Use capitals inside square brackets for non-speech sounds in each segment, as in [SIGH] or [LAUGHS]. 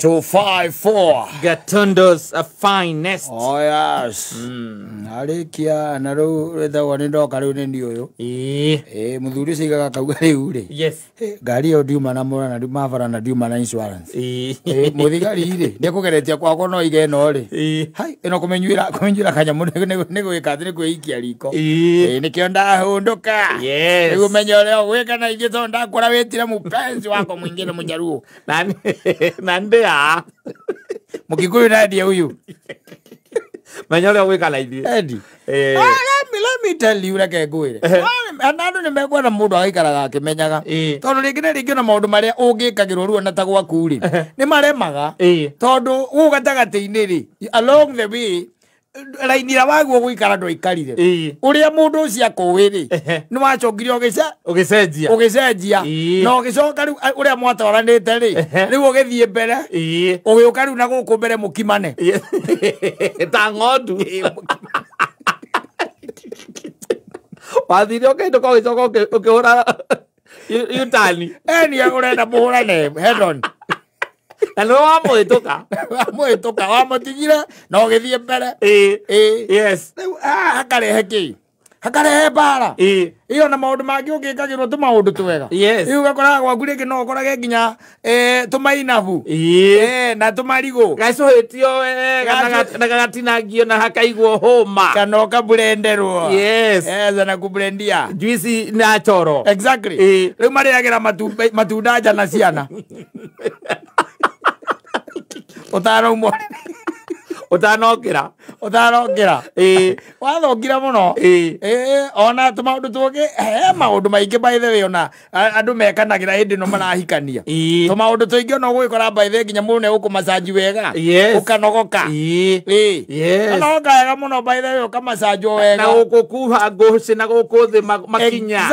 254. Gatundo's a fine nest. Oh yes. Mm. Arikia na riu ithagwa ni ndoka riu ni ni uyu. Eh. Eh muthuri cigaga kauga riu ri. Yes. Ngari eh, iyo ndiuma na mura na ndiuma bara na ndiuma na insurance. Eh. Eh muthigari ri ndikugeretia kwakwo no ige no ri. Eh. Hai ino kumenyuira kumenyuira kanya mundu ni gwika ni kwiikia riko. Eh, eh nikio ndahunduka. Yes. Nigu menyo leo gwika na ithio tondu ndakura witire mupenzi wako mwingine mujaruo. Nani [LAUGHS] nandi ira mukikuyu nadie huyu menya uria gwikala ithuĩ eh. oh, lemitelireke ngwĩre andå nä nĩ må ndå agaikaraga akä menyaga eh. tondå rä ngä nä rä ngä ona maå maũndũ marĩa ũngĩkagĩrwo rĩu ona ta gwaku rĩ eh. nĩ maremaga tondũ gũ gatagatĩ-inĩ rĩ along the way raini ra waguo å rä a må ndå å ucio akuwi rä nä wacokire ugicenjia ugicenjia na å å gä coka rä a te rä rä u å gä thiä mbere ugiuka riu na guku mbere mukimane [LAUGHS] ta ng'ondu wathire ukainduka ugicoka ukihura yutani eni urenda muhurane hedon na nä wa må ä tå ka må ä tå ka wa tigire na å gä thiä mbere rä u hakarehe kä i hakarehe mbara iyo na maundu mangi ungikagirwo tu maundu twega riu gakora gwaku ringi no ukorage nginya tumainabu na tumarigu gacuhitio wega na gagatinangio na hakaigwo homa kana ukaburenderwo na kuburendia juici na choro exactly riu mariagira matunda eh, njana ciana [LAUGHS] ũtanaumbore utanokira [LAUGHS] utanokira ii wathokire muno ii ona tå maå ndå tångä he maå ndå maingä baithe wä ona andå mekanagä ra hä no marahikania tå maå ndå tå ingä ona gå gä kora baithe nginya må ne gå kå macanji wega å kanogoka onogoka wega må no baithe wä å kamacanjo wega na gå kuha ngåcä na gå kå thä makinya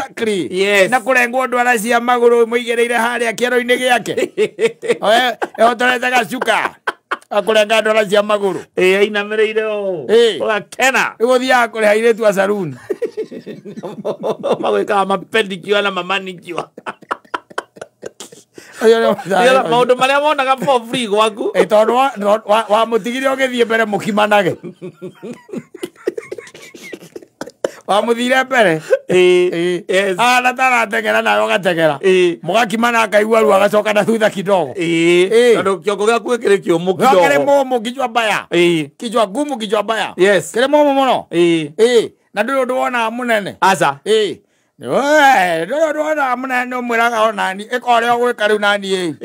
na kå rengwo ndwara cia magå rå må igä rä ire harä a kä gä ake [LAUGHS] ehotorete gacuka akurenga ndora cia maguru ä ainamä o gakena ä gå thiaga kå rä ha irä tu [LAUGHS] kaga mapendikiwa na mamanikiwa maå ndå marä a monaga gwaku tondå wa må tigire å gä thiä mbere må kimanage [LAUGHS] wamuthire mbere ah, ana taratengera nawe ũgatengera mũgakimana akaigua ru agacoka na thutha kidogo tondå kiongo gäaku gä kä rä kiri å må mbaya kichwa ngumu kichwa mbaya kärä må må no na ndå å wona munene må ndona mwä raga onani ä ka a å gwä ka rä u naniä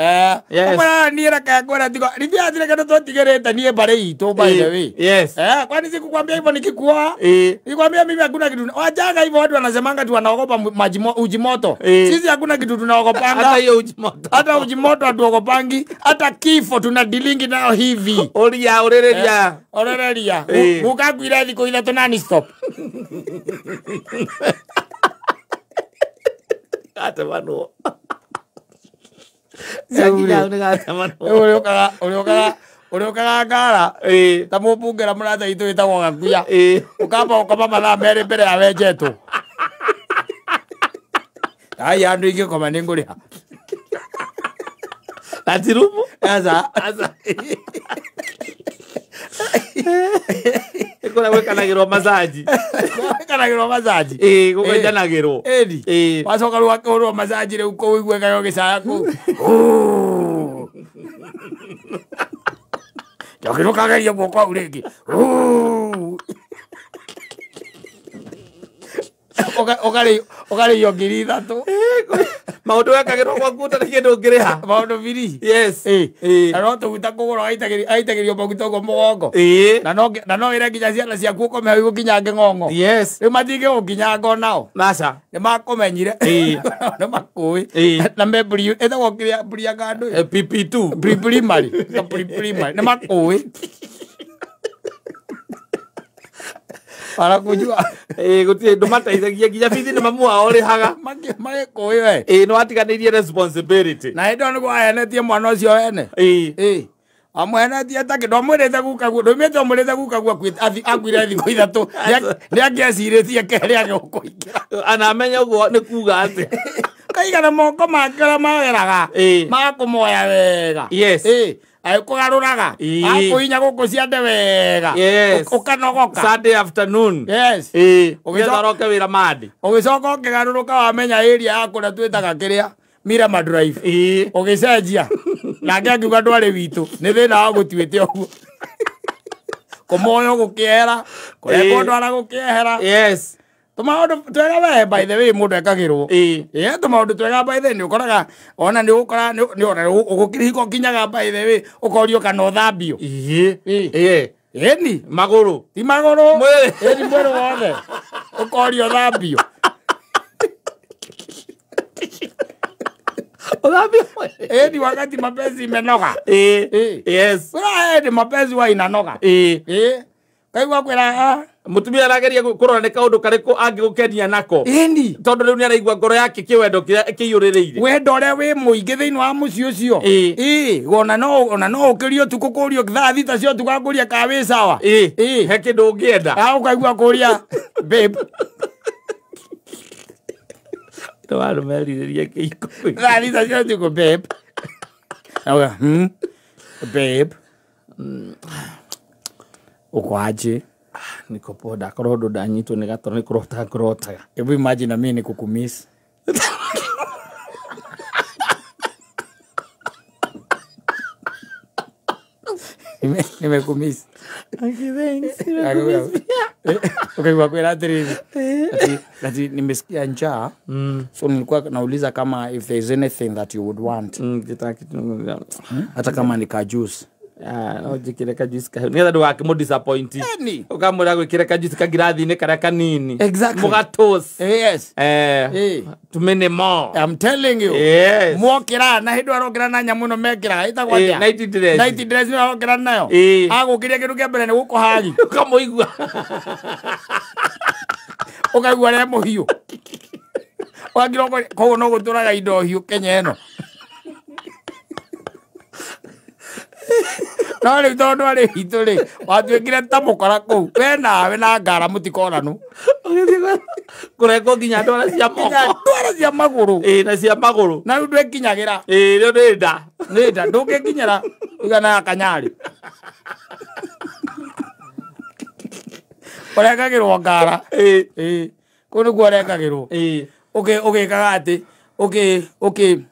raga eh, niä reke ngå ra tigo rithiatireke nä twatigä rä te niä mbarä itå mbaewe eh, kwani sikukwambia hivyo nikikuoa nikwambia mimi hakuna kitu wajaga hivyo watu wanasemanga tu wanaogopa ujimoto sisi hakuna kitu tunaogopanga hata ujimoto hatuogopangi hata kifo tuna dilingi nayo hivi uria urereria urereria eh, ukakwira thikå ithatå nani stop [LAUGHS] gatamanwo ũrĩũkaga ngara ta mũbungera mũrata itũ ĩtagwo gakuya ũkamba ũkoma mathaa merĩ mbere ya wenjetwo ai andå ingä koma nä ngå rä ha gatirumu kona gwikanagirwo masaji gwikanagirwo [LAUGHS] masaji ä gå kenjanagärwo rwo wacoka rä wake rwo masaji rä u kå igue gä caya kå njokä rå kageria guoko au rä ngä å karä iyo ngiri ithatå maå ndå wekagä rwo gwaku å tarä kä rä ha [LAUGHS] maå biri na no tå guta kå gå rwo aitagä rio maguta å guo na no wä re nginya ciana ciaku å kome hau gå kinya ngä ng'ong'o rä u matingä gå nginya ngonao maca nä makå menyire nä na mebri ä tagwo kä rä a mburi ya eh, primary nä makå arakunjua ä gå tirä ndå nginya bithi nä mamu wao rä haga magäkå ä we ä eh, nä watiganä irie na hä ndä ä no nä wahenetie mwana å cio wene ä amwenetie ta kä ndå amwä rä te gukaguo ndå mä te amwä rä te gukaguo akuire thikå ithatå nä angäacirä tie kerä agä gå kå ingä ra guo nä kuga atä [LAUGHS] kaigana moko make å a maweraga magakå moya wega yes kå garå inya gå kå ciande wega ukanogoka sunday afternoon yes ugithoroke wira garå rå ka wamenya ria area yaku na twitaga kiria mira gä cenjia [LAUGHS] nake akiuga ndwarä witå nä thä na wagå tuä te å guo [LAUGHS] kå moyo gå kä ehera kå rä ndwara gå kä ehera tumaundu twega we by the way mundu ekagirwo ä tumaundu twega by the nä å koraga ona nä å kora ona å kinyaga by the way å korio kana å thambio ni magå rå ti magå rå ni mwä rå wothe å korio thambio [LAUGHS] ni wakati mapenzi imenoga yes ni mapenzi wa inanoga kaigua kwä ra mutumia arageria kurora ni kaundu kariku angigukenia nako indi tondu riu ni araigua ngoro yake kiwendo kiria kiyurireire wendo uria wi muingi thiini wa mucii ucio ii ona no ona no ukirio tuku kurio thaa thita cio tuka kuria ka wi sawa ii he kindu ungienda a ukaigua kuria babe no wandu merirĩria kĩhiko thaa thita cio tuku babe hmm? babe ukwaje mm. Ah, niko poa ndakorwo ndu ndanyitwo nä gatoro nä kå rota ngårotaga ä bå imagina mä nä kå kå nimekumiss eh, ukaigua kwera atiriri eh. nimesikia njaa mm. so nilikuwa nauliza kama if there is anything that you would want mm, hata kama ni kajus njikireka juice kahe nigetha ndugake ra kä na hä arokä ra na nyamå eh, eh. [LAUGHS] no mekä kä ria kä ndå kä gå å raga indo hiå kenya ä no no rä u tondå arä witå rä watuä kire ta må kora kå u we nawe na ngara må tikoranu kå rengwo nginya ndwara cia ndwara cia magå rå na cia magå rå na rä u ndwä kinyagä ra rä u nä nda nä nda ndå ngä kinyä ra igana ya kanyarä å rengagä rwo ngara kå nä guo å rengagä rwo å gä kaga atä å gä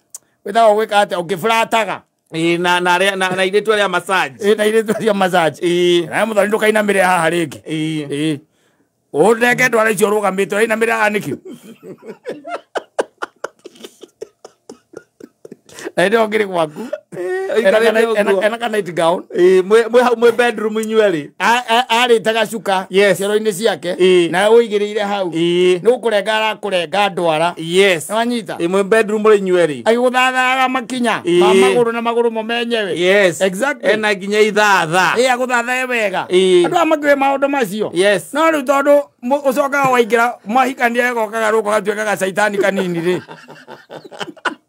wä tagwo gwä ka atä å ngä burataga e, na na na, na iretwa rya massage e, na iretwa rya massage e. na muthoni ndukainamire haha ringi e. e. unenge ndwara icio rugamite rainamire haha niki [LAUGHS] na ndo ngiri gwaku e ena kana itigao mwä bedroom inyuerä arä te gacuka ciero-inä ciake na å igä rä ire hau nä gå kå renga arakå renga ndwara nä wanyita mwä bedroom rä inyuerä agä gå thathaga makinya ma magå rå na magå rå mo menyewe ena nginya ithatha ä agå thathae wega andå a makä maå ndå macio no rä u tondå å cokaga waingä ra mahikania gokaga rå ko gatuä kaga caitani kanini rä [LAUGHS]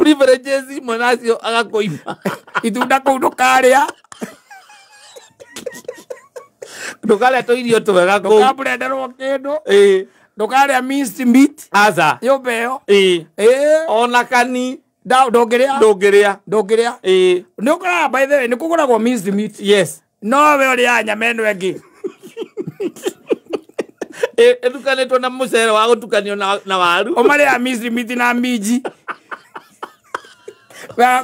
privileges imwe nacio agakuimba itunda kuu ndukarĩa ndukarĩa tũirio twega kuu ndũkabrenderwo kĩndũ ndukarĩa minced meat aza nyũmba ona kani ndũngĩrĩa ndũngĩrĩa ndũngĩrĩa nĩ ũkoraga by the way nĩ kũgũragwo minced yes no we ũrĩa nyama ĩno ĩngĩ ĩtukanĩtwo na mũcere wa gũtukanio na waru ũmarĩa minced na minji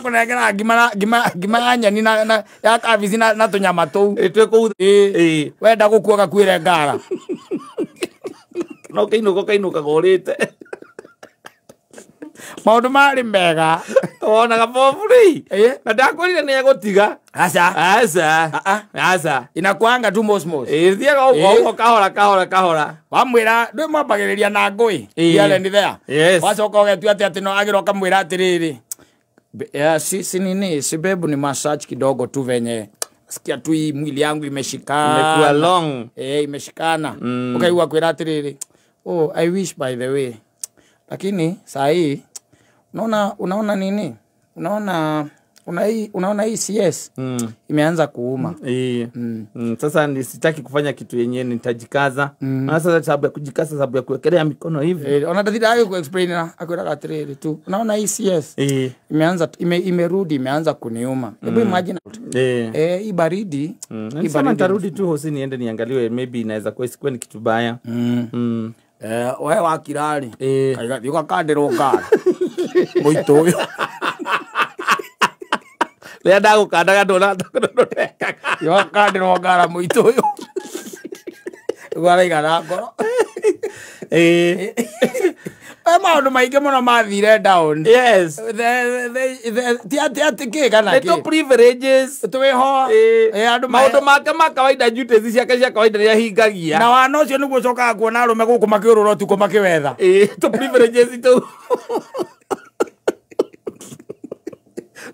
kunengera ngima ya nyeni ya kabici na tunyama tou twä kå u wenda gå kuaga kuä ngara no kainå ka kainå kaga å rä te maundu mari mega wonaga boburi na ndakwirire ni egutiga aca aca ah, ah. aca inakwanga thiaga uguo uguo kahora kahora kahora wamwira ndwi mwambagiriria na ngui iareni thea wacoka ugetua ati ati no agiroka mwira atiriri yeah, eh, si, si nini sibebu ni massage kidogo tu venye sikia tu hii mwili yangu imeshikana long eh, imeshikana mm. okay, wakwira atiriri oh, I wish by the way lakini saa hii unaona unaona nini unaona una hii unaona hii CS mm. imeanza kuuma mm. Mm. mm. Sasa nisitaki kufanya kitu yenye nitajikaza mm. Sasa sababu ya kujikaza, sababu ya kuwekelea mikono hivi e, hayo na akwenda tu, unaona hii CS e. imeanza ime, imerudi imeanza kuniuma mm. Hebu imagine e. E, hii baridi mm. hii baridi nitarudi tu hosi niende niangaliwe, maybe inaweza kuwa isikuwe ni kitu baya mm. mm. Eh, wakirari [LAUGHS] rä a ndagåkandaga ndånatonäkaga wakandärwo må itå å yå ngoro maå ndå maingä må no mathire ndå make ma ciake cia kawaida na wana å cio nä guo cokaga kuona arå me gå kå makä å rå ra å tukå makä wetha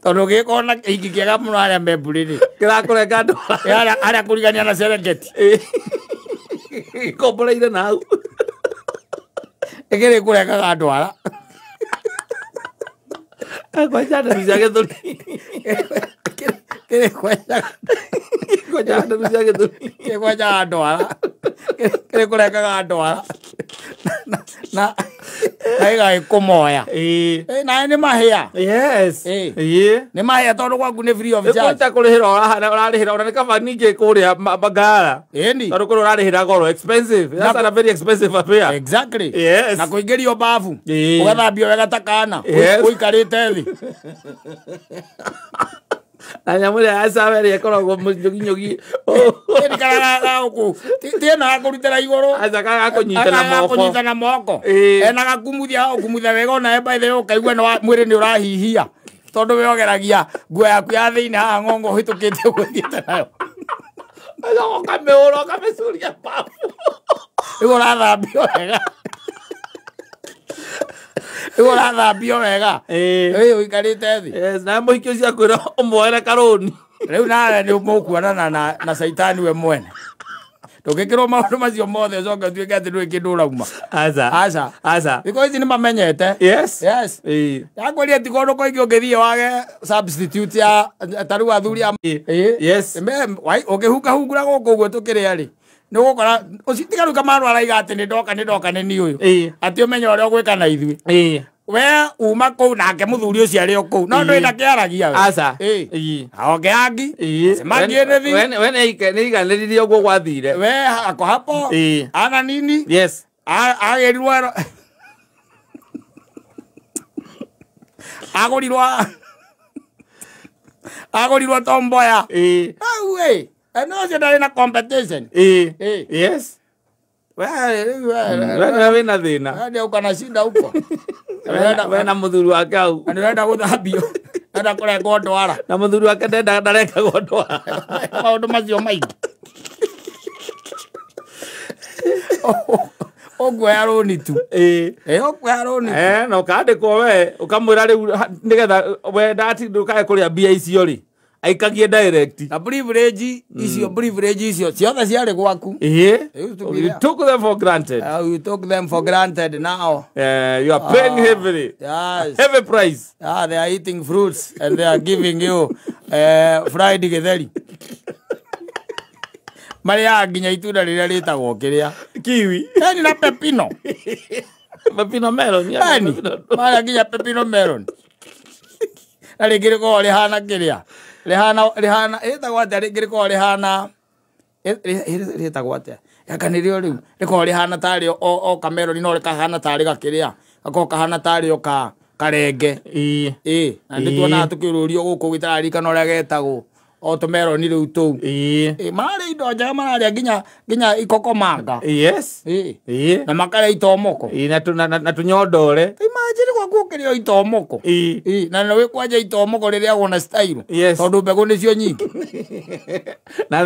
Tono ke kona iki kira mno ala ni. Kira kule kado. Ala ala kuliganya na Serengeti. Ikobola ile nau. Ekere kule kado ala. Akwachana bisageto. gä kä gwenjaga ndwara kä rä kå rengaga ndwara na igagä kå moya naä nä mahä a nä mahä a tondå gwaku nä ta kå rä hä ra å rarä hä ra ona nä kaba ningä kå rä a ngara tondå kå rä å rarä hä ra goro na kå ingä rio mbabu å gathambio wega ta kana å ikarä te thä [LAUGHS] na nyamå ä rä a yacaberi äkoragwo nyogi nyogi tigakå na kå ra igå rå nyita na moko ena gakumutha gakumutha wega ona embaithe å kaigua mwä rä nä å rahihia tondå we ogeragia nguo yaku ya thä inä haha ng'ongo hä tå kä te gå thiäte nayo kamä å ra kamä curia pabu rä u å rathambia wega rä urathambio wega ä å ikarä te thä na må hikä cia kwä ra å moere karå rä nawe nä må na caitani we mwene ndågäkä maå ndå macio mothe å coke å tuä ke atä ndå ä kä ndå å nä mamenyete yakwä ria tigå ndå koingä å ngä thiä wage ya tarä athuri å ngä hungahungura gå kå guo tå kä rä a nä gå kora å citigä rä kamarå araiga atä nä ndoka nä ndoka nä ni å yå atä å menya å rä a å gwä ka na ithuä we uma kå u nake må thuri å cio arä o kå u no ndå ä na kä aragia aonge angi cemangä nä thinä iganä ririe å guo gwathire we hako hapo ana nini agä rirwo agå rirwo agå rirwo tomboya au ɛno sɛ da na competition e, yes huko na muthuri wake ndenda ndarengagwo ndwara maundu macio maingi [LAUGHS] ũkuoya rũni tu ĩ eh. eh, ũkuoya rũni eh, na ũkandĩkwo we ũkamwĩra rĩu nĩgetha we ndati ndũkae kũrĩa mbia icio rĩ aikagie direct na privilege icio mm. privilege icio ciothe ciarä gwaku you took them for granted uh, you took them for granted now uh, you are paying uh, heavily yes. heavy price yeah, they are eating fruits and they are giving you uh, fried githeri marĩaga nginya itunda rĩrĩa rĩtagwo kĩrĩa kiwi yani na pepino [LAUGHS] pepino melon yani yaani, marĩa nginya pepino melon na rĩngĩ rĩkorwo rĩhana kĩrĩa rihana rihana ritagwo atia ringi rikorwo rihana ritagwo atia yakanirio riu rikorwo rihana tari o o kameroni no rikahana tari gakiria gakorwo kahana tari o ka karenge ii ii na ndituonaga tukiururio guku gitararikana uria getagwo o u riu u mararä indo njega mararä nginya nginya ikokomanga yes na makarä itomoko na tunyondore imagine gwaku å kä rä o itomoko na nä wä kwanja itomoko rä rä agwo na tondå mbegå nä cio nyingä na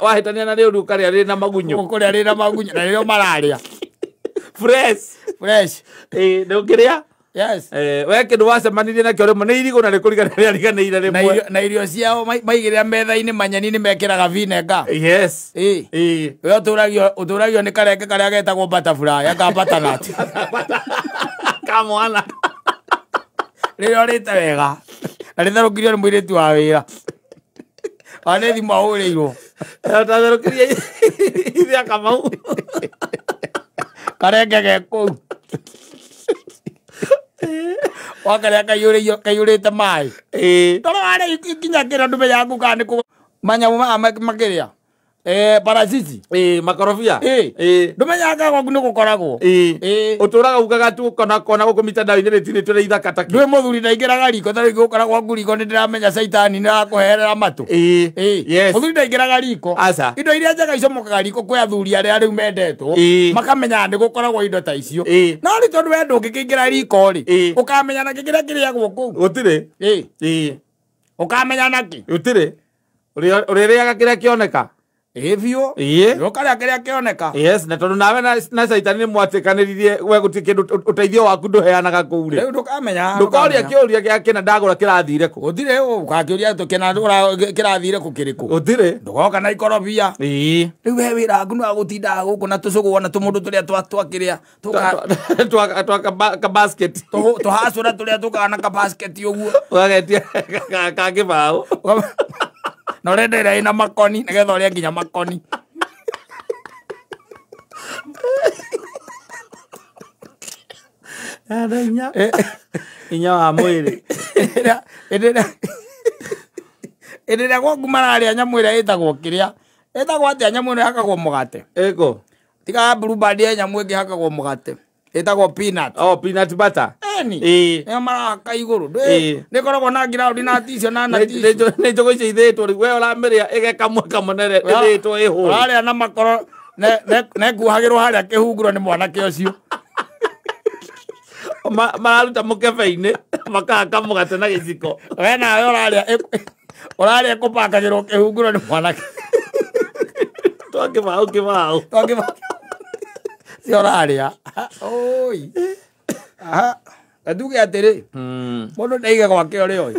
wahä tania na rä å ru karä a rä na magunyå kå rä a rä na magunyå na nä rä o mararä a fresh fresh kä rä a yes eh we kindu wacemanirie nakio rä nä irigå na rä kå rigana rä ariganä ire irio ciao maigä rä ra metha-inä manyeni nä mekä raga vinenga we å tå ragio nä karenge karä a getagwo bataburai akabatanat kamwana rä rä a rä te wega na rä tharå kirio nä mwä rä tu wa wä ra wanä thimå ahå rä irwo tatharå kä ria [LAUGHS] ithe karenge gekå u wakaria kaiyuririo kaiyurite mai ii ee. toro ware ikinyagira ndume yaku kana niku manyamu maa makiria Eh, paracici eh, makorobia eh. eh. ndumenyaga gwaku nä gå koragwo eh. eh. å tå raga ugaga tu kona kona gå kå mitandainä rä tirä tå rä ithaka ta ndwä må thuri ndaingä raga riko tarä gå kora gwaku riko nä ndä ramenya caitani nä rakå herera matå eh. eh. yes. må thuri ndaingä raga riko Asa. indo iria njega icomokaga riko kwä athuri arä a rä u mendetwo eh. makamenyaga nä gå koragwo indo ta icio eh. no rä tondå we ndå ngä kä ingä ra riko rä eh. å kamenya na kä kä rä a kä rä agwo kå u gå tirä å eh. eh. kamenya nakä å tirä å rä rä aga kä rä a kä oneka ivio giukarea kä rä a yes na tondå nawe na caitani nä mwatäkanä we gutä kä uteithio waku ndå heanaga kå u rä ndå kamenya ndå koria kä ria gä na ndagå ra kä rathire kå gå tirä å gakä å ria kä rathire kå kä rä na ikorobia rä u we wä raku nä wagå tindaga gå kå na tå cå gå ona tå må ndå tå rä a twakä rä a tå hacå ra tå rä a å guo å gagetia kangä na å renda ä rä ä na makoni nä getha å rä a nginya makoni inya eh. hinya wa mwä rä ä ndä ä rä a gwaku mararä a nyamå ä rä a ä tagwo kä rä a ä tagwo atä a ä no hakagwo må gate ä kå tiga burubandi e nyamå ä ngä hakagwo må gate itagwo peanut oh peanut butter eni eh e mara ka iguru de ne koragwo na ngira uri na tisho na na tisho ne jogo icio ithitwo we ora mere ege kamwe kamonere ithitwo ihu aria na makoro ne ne ne guhagirwo haria kihunguro ni mwanake ucio [LAUGHS] mararuta mukebe-inä [LAUGHS] makahaka gate na gä ciko we nawe å rarä a kå pakagä rwo kä hungurwo nä mwanake twangä baå kä baå cio raria oi nduge atiri hmm. mundu ndaiga gwake uri oi